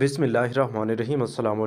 बिसमीम अल्लाम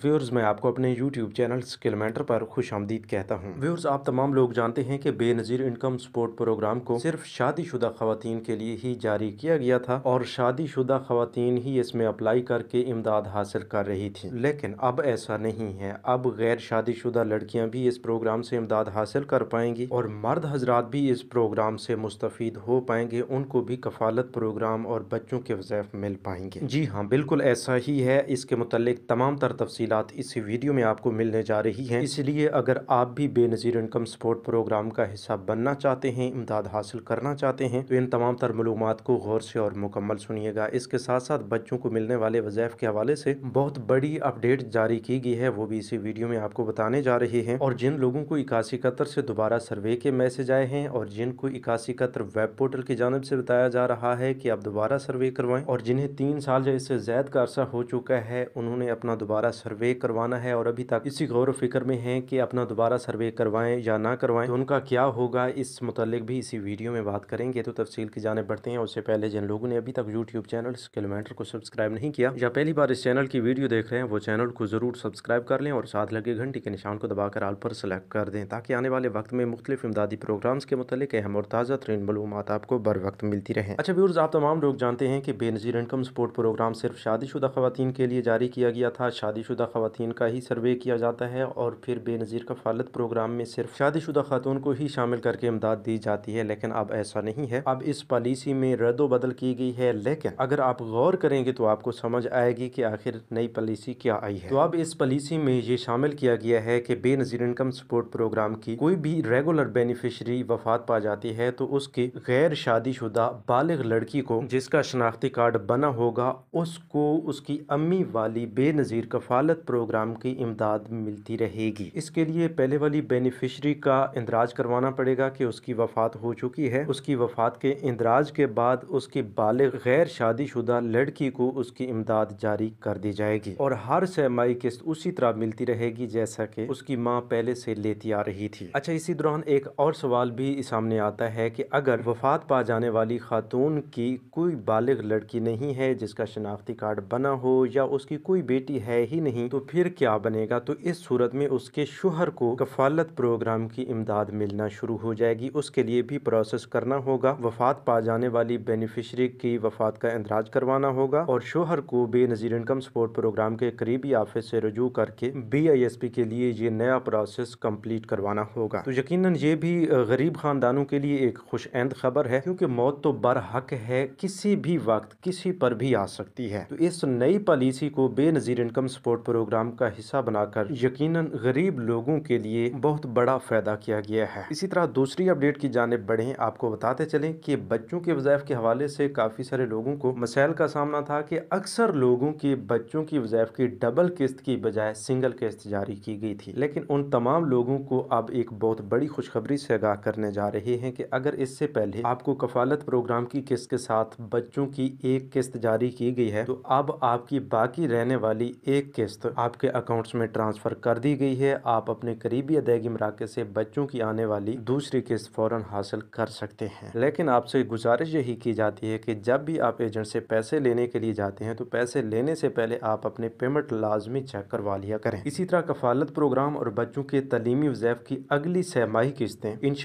व्यूअर्स मैं आपको अपने यूट्यूब चैनल स्किल मैटर पर खुश आमदीद कहता हूँ व्यूअर्स आप तमाम लोग जानते हैं कि बेनज़ीर इनकम सपोर्ट प्रोग्राम को सिर्फ शादीशुदा खवतिन के लिए ही जारी किया गया था और शादीशुदा खवतिन ही इसमें अप्लाई करके इमदाद हासिल कर रही थी लेकिन अब ऐसा नहीं है अब गैर शादीशुदा लड़कियाँ भी इस प्रोग्राम से इमदाद हासिल कर पाएंगी और मर्द हजरात भी इस प्रोग्राम से मुस्तफ़ हो पाएंगे उनको भी कफालत प्रोग्राम और बच्चों के वजैफ मिल पाएंगे जी हाँ बिल्कुल ऐसा ही है इसके मतलब तमाम तर तफसीत इस वीडियो में आपको मिलने जा रही हैं इसलिए अगर आप भी बेनज़ीर इनकम सपोर्ट प्रोग्राम का हिस्सा बनना चाहते हैं इमदाद हासिल करना चाहते हैं तो इन तमाम तर मलूम को गौर से और मुकम्मल सुनिएगा इसके साथ साथ बच्चों को मिलने वाले वजैफ के हवाले से बहुत बड़ी अपडेट जारी की गई है वो भी इसी वीडियो में आपको बताने जा रहे हैं और जिन लोगों को इक्यासी कतर से दोबारा सर्वे के मैसेज आए हैं और जिनको इक्यासी कतर वेब पोर्टल की जानब से बताया जा रहा है कि आप दोबारा सर्वे करवाएं और जिन्हें तीन साल या इससे ज्यादा का अर्सा फैसला हो चुका है उन्होंने अपना दोबारा सर्वे करवाना है और अभी तक इसी गौर फिक्र में हैं कि अपना दोबारा सर्वे करवाएं या ना करवाएं तो उनका क्या होगा इस मतलब भी इसी वीडियो में बात करेंगे तो तफसील की जाने बढ़ते हैं उससे पहले जिन लोगों ने अभी तक यूट्यूब चैनल स्किलोमीटर को सब्सक्राइब नहीं किया या पहली बार इस चैनल की वीडियो देख रहे हैं वो चैनल को ज़रूर सब्सक्राइब कर लें और साथ लगे घंटे के निशान को दबाकर आल पर सेलेक्ट कर दें ताकि आने वाले वक्त में मुख्तलिफ इमदादी प्रोग्राम्स के मतलब अहम और ताज़ा तरीन मलूम आपको बर वक्त मिलती रहे अच्छा व्यूर्स आप तमाम लोग जानते हैं कि बेनजीर इनकम सपोर्ट प्रोग्राम सिर्फ शादीशुदा ख़वान के लिए जारी किया गया था शादीशुदा ख़वान का ही सर्वे किया जाता है और फिर बेनज़ीर कफालत प्रोग्राम में सिर्फ शादीशुदा खातून को ही शामिल करके इमदाद दी जाती है लेकिन अब ऐसा नहीं है अब इस पॉलिसी में रद्द बदल की गई है लेकिन अगर आप गौर करेंगे तो आपको समझ आएगी कि आखिर नई पॉलिसी क्या आई है तो अब इस पॉलिसी में ये शामिल किया गया है कि बेनज़ीर इनकम सपोर्ट प्रोग्राम की कोई भी रेगुलर बेनिफिशरी वफात पा जाती है तो उसकी गैर शादीशुदा बालग लड़की को जिसका शनाख्ती कार्ड बना होगा उसको उस उसकी अम्मी वाली बेनज़ीर कफालत प्रोग्राम की इमदाद मिलती रहेगी इसके लिए पहले वाली बेनिफिशरी का इंदराज करवाना पड़ेगा कि उसकी वफात हो चुकी है उसकी वफात के इंदराज के बाद उसकी बाल गैर शादीशुदा लड़की को उसकी इमदाद जारी कर दी जाएगी और हर सहमाई किस्त उसी तरह मिलती रहेगी जैसा कि उसकी माँ पहले से लेती आ रही थी अच्छा इसी दौरान एक और सवाल भी सामने आता है कि अगर वफात पा जाने वाली खातून की कोई बालग लड़की नहीं है जिसका शनाख्ती कार्ड बन जवाना हो या उसकी कोई बेटी है ही नहीं तो फिर क्या बनेगा तो इस सूरत में उसके शोहर को कफालत प्रोग्राम की इमदाद मिलना शुरू हो जाएगी उसके लिए भी प्रोसेस करना होगा वफात पा जाने वाली बेनिफिशरी की वफात का इंदराज करवाना होगा और शोहर को बेनजीर इनकम सपोर्ट प्रोग्राम के करीबी ऑफिस से रजू करके बी आई एस पी के लिए ये नया प्रोसेस कम्प्लीट करवाना होगा तो यकीन ये भी गरीब खानदानों के लिए एक खुश आंद खबर है क्योंकि मौत तो बर हक है किसी भी वक्त किसी पर भी आ सकती है तो इस नई पॉलिसी को बेनज़ीर इनकम सपोर्ट प्रोग्राम का हिस्सा बनाकर यकीनन गरीब लोगों के लिए बहुत बड़ा फ़ायदा किया गया है इसी तरह दूसरी अपडेट की जानब बढ़े आपको बताते चले की बच्चों के वज़ायफ़ के हवाले से काफ़ी सारे लोगों को मसाइल का सामना था की अक्सर लोगों के बच्चों की वज़ायफ़ की डबल किस्त की बजाय सिंगल किस्त जारी की गई थी लेकिन उन तमाम लोगों को अब एक बहुत बड़ी खुशखबरी से आगाह करने जा रहे हैं कि अगर इससे पहले आपको कफालत प्रोग्राम की किस्त के साथ बच्चों की एक किस्त जारी की गई है तो अब आपकी बाकी रहने वाली एक किस्त आपके अकाउंट्स में ट्रांसफ़र कर दी गई है आप अपने करीबी अदायगी मराके से बच्चों की आने वाली दूसरी किस्त फौरन हासिल कर सकते हैं लेकिन आपसे गुजारिश यही की जाती है कि जब भी आप एजेंट से पैसे लेने के लिए जाते हैं तो पैसे लेने से पहले आप अपने पेमेंट लाजमी चेक करवा लिया करें इसी तरह कफालत प्रोग्राम और बच्चों के तलीमी वजैफ की अगली सहमाही किस्तें इन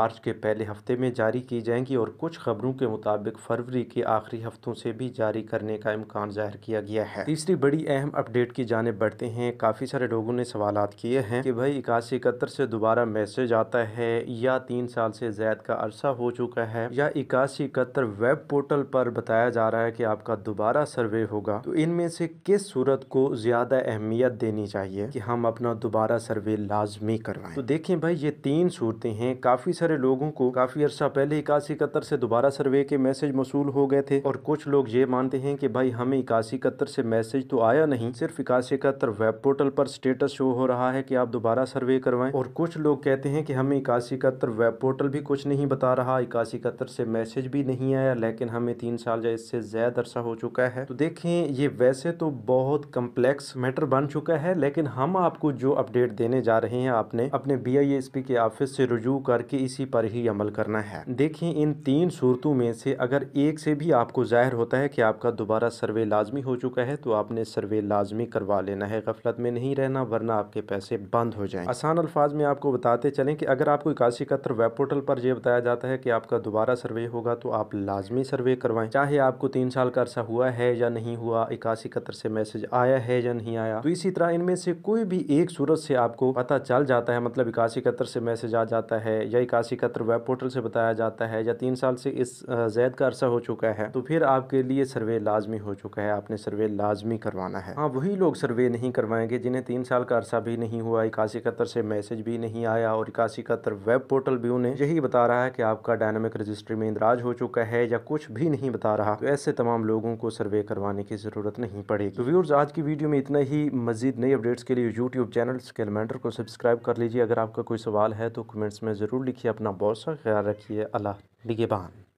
मार्च के पहले हफ्ते में जारी की जाएंगी और कुछ खबरों के मुताबिक फरवरी के आखिरी हफ्तों से भी जारी करने का इम्कान जाहिर जाहिर किया गया है तीसरी बड़ी अहम अपडेट की जाने बढ़ते हैं काफ़ी सारे लोगों ने सवाल किए हैं कि भाई इक्यासी इकहत्तर से दोबारा मैसेज आता है या तीन साल से ज्यादा का अरसा हो चुका है या इक्यासी इकहत्तर वेब पोर्टल पर बताया जा रहा है कि आपका दोबारा सर्वे होगा तो इनमें से किस सूरत को ज्यादा अहमियत देनी चाहिए कि हम अपना दोबारा सर्वे लाजमी करवाएं तो देखें भाई ये तीन सूरतें हैं काफी सारे लोगों को काफी अरसा पहले इक्यासी इकहत्तर से दोबारा सर्वे के मैसेज मौसू हो गए थे और कुछ लोग ये मानते हैं कि भाई हमें इक्यासी इक्यासी इकहत्तर से मैसेज तो आया नहीं सिर्फ इक्यासी इकहत्तर वेब पोर्टल पर स्टेटस शो हो रहा है कि आप दोबारा सर्वे करवाएं और कुछ लोग कहते हैं कि हमें इक्यासी इकहत्तर वेब पोर्टल भी कुछ नहीं बता रहा इक्यासी इकहत्तर से मैसेज भी नहीं आया लेकिन हमें तीन साल या इससे ज़्यादा अरसा हो चुका है तो देखें ये वैसे तो बहुत कम्प्लेक्स मैटर बन चुका है लेकिन हम आपको जो अपडेट देने जा रहे हैं आपने अपने बी आई के ऑफिस से रुजू करके इसी पर ही अमल करना है देखिए इन तीन सूरतों में से अगर एक से भी आपको जाहिर होता है कि आपका दोबारा सर्वे लाजमी लाजमी हो चुका है तो आपने सर्वे लाजमी करवा लेना है गफलत में नहीं रहना वरना आपके पैसे बंद हो जाए आसान अल्फाज में आपको बताते चलें कि अगर आपको इक्यासी इकहत्तर वेब पोर्टल पर यह बताया जाता है कि आपका दोबारा सर्वे होगा तो आप लाजमी सर्वे करवाएं चाहे आपको तीन साल का अर्सा हुआ है या नहीं हुआ इक्यासी इकहत्तर से मैसेज आया है या नहीं आया तो इसी तरह इनमें से कोई भी एक सूरत से आपको पता चल जाता है मतलब इक्यासी इकहत्तर से मैसेज आ जाता है या इक्यासी इकहत्तर वेब पोर्टल से बताया जाता है या तीन साल से इस जैद का अर्सा हो चुका है तो फिर आपके लिए सर्वे लाजमी हो चुका है आपने सर्वे लाजमी करवाना है हाँ वही लोग सर्वे नहीं करवाएंगे जिन्हें तीन साल का अरसा भी नहीं हुआ इक्यासी इकहत्तर से मैसेज भी नहीं आया और इक्यासी इकहत्तर वेब पोर्टल भी उन्हें यही बता रहा है कि आपका डायनामिक रजिस्ट्री में इंदराज हो चुका है या कुछ भी नहीं बता रहा तो ऐसे तमाम लोगों को सर्वे करवाने की ज़रूरत नहीं पड़ेगी तो व्यूर्स आज की वीडियो में इतना ही मजीद नई अपडेट्स के लिए यूट्यूब चैनल स्केलमेंटर को सब्सक्राइब कर लीजिए अगर आपका कोई सवाल है तो कमेंट्स में ज़रूर लिखिए अपना बहुत सा ख्याल रखिए अल्लाह निगेबान